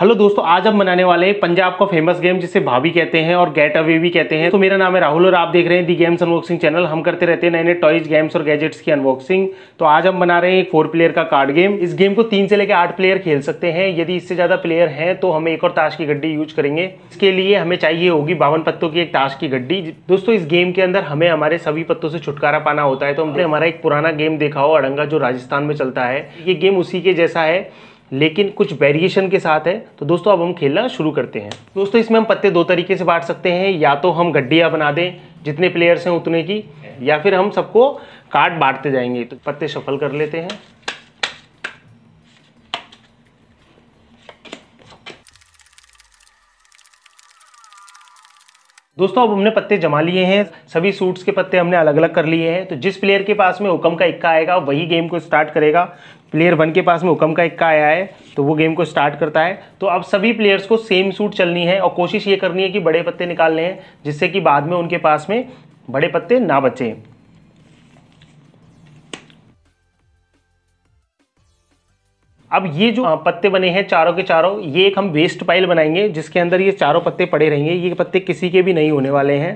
hello दोस्तों आज हम बनाने वाले हैं पंजाब का फेमस गेम जिसे भाभी कहते हैं और गेट अवे भी कहते हैं तो मेरा नाम है राहुल और आप देख रहे हैं दी गेम्स अनबॉक्सिंग चैनल हम करते रहते हैं नए नए टॉयज गेम्स और गैजेट्स की अनबॉक्सिंग तो आज हम बना रहे हैं एक फोर प्लेयर का कार्ड गेम इस गेम को तीन से लेकर आठ प्लेयर खेल सकते हैं यदि इससे ज़्यादा प्लेयर है तो हम एक और ताश की गड्डी यूज करेंगे इसके लिए हमें चाहिए होगी बावन पत्तों की एक ताश की गड्डी दोस्तों इस गेम के अंदर हमें हमारे सभी पत्तों से छुटकारा पाना होता है तो हमने हमारा एक पुराना गेम देखा हो अड़ंगा जो राजस्थान में चलता है ये गेम उसी के जैसा है लेकिन कुछ वेरिएशन के साथ है तो दोस्तों अब हम खेलना शुरू करते हैं दोस्तों इसमें हम पत्ते दो तरीके से बांट सकते हैं या तो हम गड्डिया बना दें जितने प्लेयर्स हैं उतने की या फिर हम सबको कार्ड बांटते जाएंगे तो पत्ते सफल कर लेते हैं दोस्तों अब हमने पत्ते जमा लिए हैं सभी सूट्स के पत्ते हमने अलग अलग कर लिए हैं तो जिस प्लेयर के पास में हुक्म का इक्का आएगा वही गेम को स्टार्ट करेगा प्लेयर वन के पास में हुक्म का इक्का आया है तो वो गेम को स्टार्ट करता है तो अब सभी प्लेयर्स को सेम सूट चलनी है और कोशिश ये करनी है कि बड़े पत्ते निकालने हैं जिससे कि बाद में उनके पास में बड़े पत्ते ना बचें अब ये जो पत्ते बने हैं चारों के चारों ये एक हम वेस्ट पाइल बनाएंगे जिसके अंदर ये चारों पत्ते पड़े रहेंगे ये पत्ते किसी के भी नहीं होने वाले हैं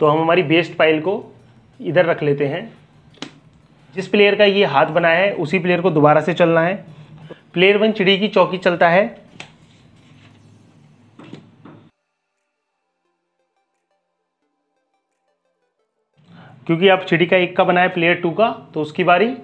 तो हम हमारी वेस्ट पाइल को इधर रख लेते हैं जिस प्लेयर का ये हाथ बना है उसी प्लेयर को दोबारा से चलना है प्लेयर वन चिड़ी की चौकी चलता है क्योंकि आप चिड़ी का एक का बनाए प्लेयर टू का तो उसकी बारी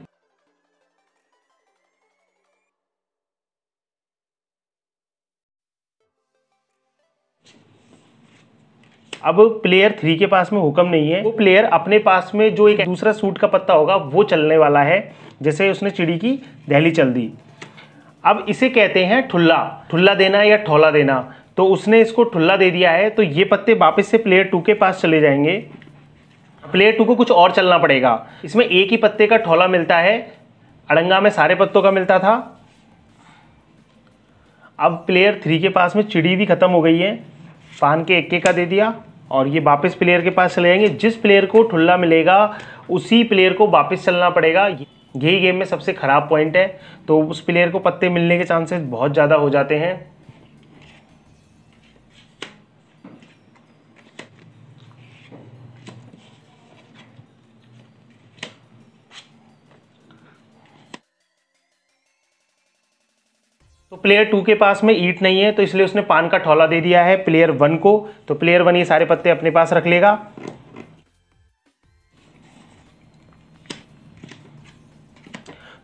अब प्लेयर थ्री के पास में हुक्म नहीं है वो प्लेयर अपने पास में जो एक दूसरा सूट का पत्ता होगा वो चलने वाला है जैसे उसने चिड़ी की दहली चल दी अब इसे कहते हैं ठुल्ला ठुल्ला देना या ठोला देना तो उसने इसको ठुल्ला दे दिया है तो ये पत्ते वापस से प्लेयर टू के पास चले जाएंगे प्लेयर टू को कुछ और चलना पड़ेगा इसमें एक ही पत्ते का ठोला मिलता है अड़ंगा में सारे पत्तों का मिलता था अब प्लेयर थ्री के पास में चिड़ी भी ख़त्म हो गई है पान के एक का दे दिया और ये वापस प्लेयर के पास चले जाएंगे जिस प्लेयर को ठुल्ला मिलेगा उसी प्लेयर को वापस चलना पड़ेगा यही गेम में सबसे ख़राब पॉइंट है तो उस प्लेयर को पत्ते मिलने के चांसेस बहुत ज़्यादा हो जाते हैं तो प्लेयर टू के पास में ईट नहीं है तो इसलिए उसने पान का ठौला दे दिया है प्लेयर वन को तो प्लेयर वन ये सारे पत्ते अपने पास रख लेगा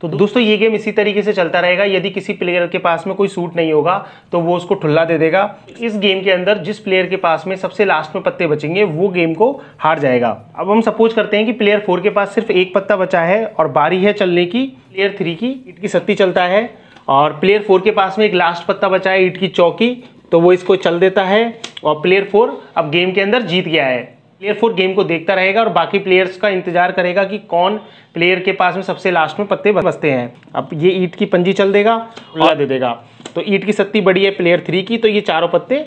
तो दोस्तों ये गेम इसी तरीके से चलता रहेगा यदि किसी प्लेयर के पास में कोई सूट नहीं होगा तो वो उसको ठुल्ला दे देगा इस गेम के अंदर जिस प्लेयर के पास में सबसे लास्ट में पत्ते बचेंगे वो गेम को हार जाएगा अब हम सपोज करते हैं कि प्लेयर फोर के पास सिर्फ एक पत्ता बचा है और बारी है चलने की प्लेयर थ्री की इट की सत्ती चलता है और प्लेयर फोर के पास में एक लास्ट पत्ता बचा है ईट की चौकी तो वो इसको चल देता है और प्लेयर फोर अब गेम के अंदर जीत गया है प्लेयर फोर गेम को देखता रहेगा और बाकी प्लेयर्स का इंतजार करेगा कि कौन प्लेयर के पास में सबसे लास्ट में पत्ते बचते हैं अब ये ईट की पंजी चल देगा और दे देगा तो ईट की सत्ती बड़ी है प्लेयर थ्री की तो ये चारों पत्ते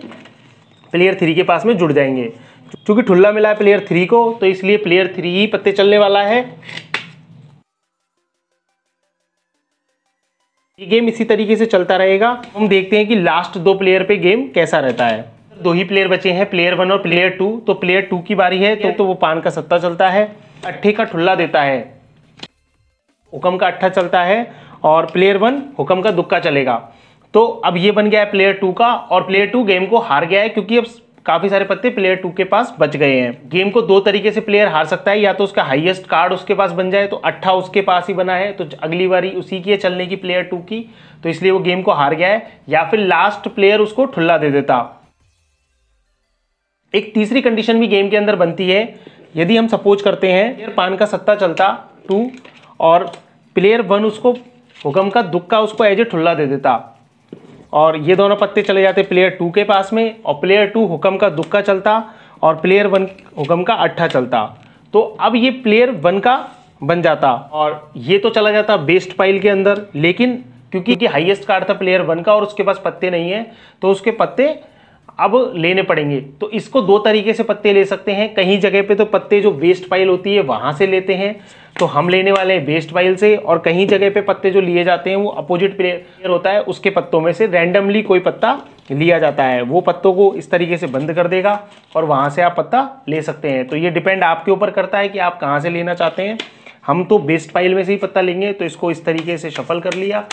प्लेयर थ्री के पास में जुड़ जाएंगे क्योंकि ठुल्ला मिला है प्लेयर थ्री को तो इसलिए प्लेयर थ्री ही पत्ते चलने वाला है ये गेम इसी तरीके से चलता रहेगा हम देखते हैं कि लास्ट दो प्लेयर पे गेम कैसा रहता है दो ही प्लेयर बचे हैं प्लेयर वन और प्लेयर टू तो प्लेयर टू की बारी है तो, तो वो पान का सत्ता चलता है अट्ठे का ठुल्ला देता है हुक्म का अट्ठा चलता है और प्लेयर वन हुक्म का दुक्का चलेगा तो अब ये बन गया है प्लेयर टू का और प्लेयर टू गेम को हार गया है क्योंकि अब काफ़ी सारे पत्ते प्लेयर टू के पास बच गए हैं गेम को दो तरीके से प्लेयर हार सकता है या तो उसका हाईएस्ट कार्ड उसके पास बन जाए तो अट्ठा उसके पास ही बना है तो अगली बारी उसी की है चलने की प्लेयर टू की तो इसलिए वो गेम को हार गया है या फिर लास्ट प्लेयर उसको ठुल्ला दे देता एक तीसरी कंडीशन भी गेम के अंदर बनती है यदि हम सपोज करते हैं प्लेयर पान का सत्ता चलता टू और प्लेयर वन उसको हुक्म का दुक्का उसको एज ए ठुल्ला दे देता और ये दोनों पत्ते चले जाते प्लेयर टू के पास में और प्लेयर टू हुक्म का दुक्का चलता और प्लेयर वन हुक्म का अट्ठा चलता तो अब ये प्लेयर वन का बन जाता और ये तो चला जाता बेस्ट पाइल के अंदर लेकिन क्योंकि हाईएस्ट कार्ड था प्लेयर वन का और उसके पास पत्ते नहीं है तो उसके पत्ते अब लेने पड़ेंगे तो इसको दो तरीके से पत्ते ले सकते हैं कहीं जगह पे तो पत्ते जो वेस्ट पाइल होती है वहाँ से लेते हैं तो हम लेने वाले हैं वेस्ट पाइल से और कहीं जगह पे पत्ते जो लिए जाते हैं वो अपोजिट प्लेयर होता है उसके पत्तों में से रैंडमली कोई पत्ता लिया जाता है वो पत्तों को इस तरीके से बंद कर देगा और वहाँ से आप पत्ता ले सकते हैं तो ये डिपेंड आपके ऊपर करता है कि आप कहाँ से लेना चाहते हैं हम तो वेस्ट पाइल में से ही पत्ता लेंगे तो इसको इस तरीके से शफल कर लिया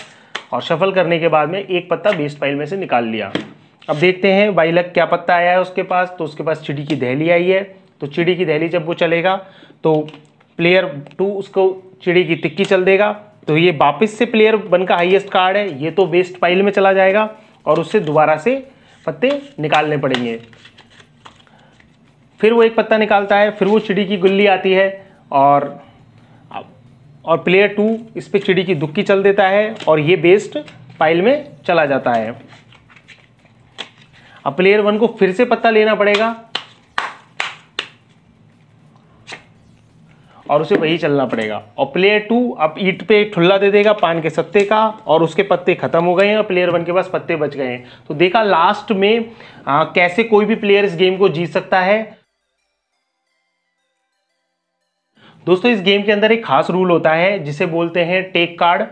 और शफल करने के बाद में एक पत्ता वेस्ट पाइल में से निकाल लिया अब देखते हैं वाइलक क्या पत्ता आया है उसके पास तो उसके पास चिड़ी की दहली आई है तो चिड़ी की दहली जब वो चलेगा तो प्लेयर टू उसको चिड़ी की तिक्की चल देगा तो ये वापस से प्लेयर वन का हाईएस्ट कार्ड है ये तो वेस्ट पाइल में चला जाएगा और उससे दोबारा से पत्ते निकालने पड़ेंगे फिर वो एक पत्ता निकालता है फिर वो चिड़ी की गुल्ली आती है और और प्लेयर टू इस पर चिड़ी की दुक्की चल देता है और ये वेस्ट पाइल में चला जाता है अब प्लेयर वन को फिर से पत्ता लेना पड़ेगा और उसे वही चलना पड़ेगा और प्लेयर टू अब ईट पे ठुल्ला दे देगा पान के सत्ते का और उसके पत्ते खत्म हो गए हैं और प्लेयर वन के पास पत्ते बच गए हैं तो देखा लास्ट में आ, कैसे कोई भी प्लेयर इस गेम को जीत सकता है दोस्तों इस गेम के अंदर एक खास रूल होता है जिसे बोलते हैं टेक कार्ड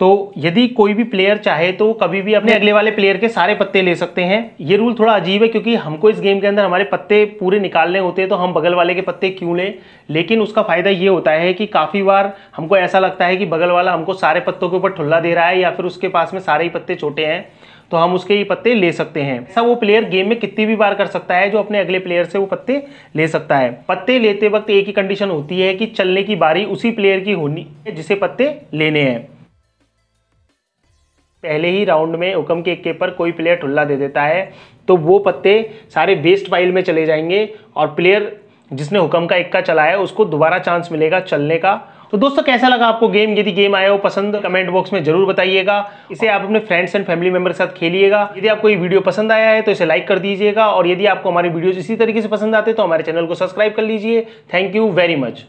तो यदि कोई भी प्लेयर चाहे तो कभी भी अपने अगले वाले प्लेयर के सारे पत्ते ले सकते हैं ये रूल थोड़ा अजीब है क्योंकि हमको इस गेम के अंदर हमारे पत्ते पूरे निकालने होते हैं तो हम बगल वाले के पत्ते क्यों लें लेकिन उसका फ़ायदा ये होता है कि काफ़ी बार हमको ऐसा लगता है कि बगल वाला हमको सारे पत्तों के ऊपर ठुल्ला दे रहा है या फिर उसके पास में सारे ही पत्ते छोटे हैं तो हम उसके ये पत्ते ले सकते हैं ऐसा वो प्लेयर गेम में कितनी भी बार कर सकता है जो अपने अगले प्लेयर से वो पत्ते ले सकता है पत्ते लेते वक्त एक ही कंडीशन होती है कि चलने की बारी उसी प्लेयर की होनी है जिसे पत्ते लेने हैं पहले ही राउंड में हुक्म के इक्के पर कोई प्लेयर ठुल्ला दे देता है तो वो पत्ते सारे वेस्ट पाइल में चले जाएंगे और प्लेयर जिसने हुक्म का इक्का चलाया उसको दोबारा चांस मिलेगा चलने का तो दोस्तों कैसा लगा आपको गेम यदि गेम आया हो पसंद कमेंट बॉक्स में जरूर बताइएगा इसे आप अपने फ्रेंड्स एंड फैमिली मेंबर के साथ खेलिएगा यदि आपको ये वीडियो पसंद आया है तो इसे लाइक कर दीजिएगा और यदि आपको हमारे वीडियोज इसी तरीके से पसंद आते तो हमारे चैनल को सब्सक्राइब कर लीजिए थैंक यू वेरी मच